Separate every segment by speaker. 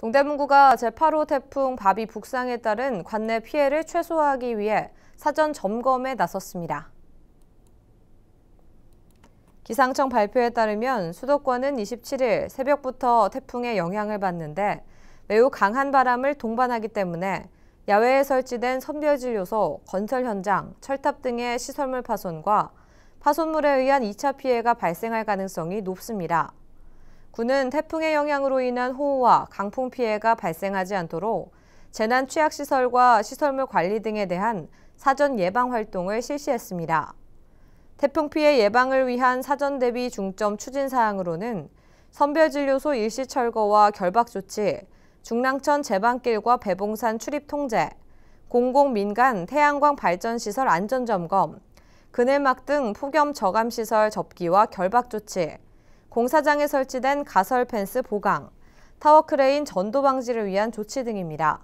Speaker 1: 동대문구가 제8호 태풍 바비 북상에 따른 관내 피해를 최소화하기 위해 사전 점검에 나섰습니다. 기상청 발표에 따르면 수도권은 27일 새벽부터 태풍의 영향을 받는데 매우 강한 바람을 동반하기 때문에 야외에 설치된 선별진료소, 건설 현장, 철탑 등의 시설물 파손과 파손물에 의한 2차 피해가 발생할 가능성이 높습니다. 군은 태풍의 영향으로 인한 호우와 강풍 피해가 발생하지 않도록 재난 취약 시설과 시설물 관리 등에 대한 사전 예방 활동을 실시했습니다. 태풍 피해 예방을 위한 사전 대비 중점 추진 사항으로는 선별진료소 일시 철거와 결박 조치, 중랑천 제방길과 배봉산 출입 통제, 공공 민간 태양광 발전 시설 안전 점검, 그네막등 폭염 저감 시설 접기와 결박 조치, 공사장에 설치된 가설 펜스 보강, 타워 크레인 전도 방지를 위한 조치 등입니다.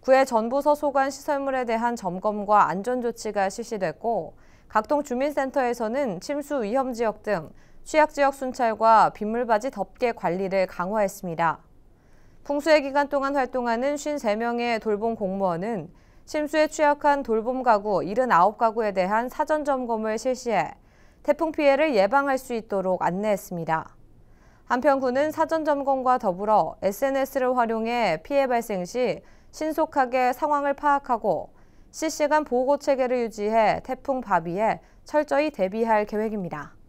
Speaker 1: 구의 전부서 소관 시설물에 대한 점검과 안전 조치가 실시됐고 각 동 주민센터에서는 침수 위험 지역 등 취약 지역 순찰과 빗물바지 덮개 관리를 강화했습니다. 풍수의 기간 동안 활동하는 53명의 돌봄 공무원은 침수에 취약한 돌봄 가구 79가구에 대한 사전 점검을 실시해 태풍 피해를 예방할 수 있도록 안내했습니다. 한편 군은 사전 점검과 더불어 SNS를 활용해 피해 발생 시 신속하게 상황을 파악하고 실시간 보고 체계를 유지해 태풍 바비에 철저히 대비할 계획입니다.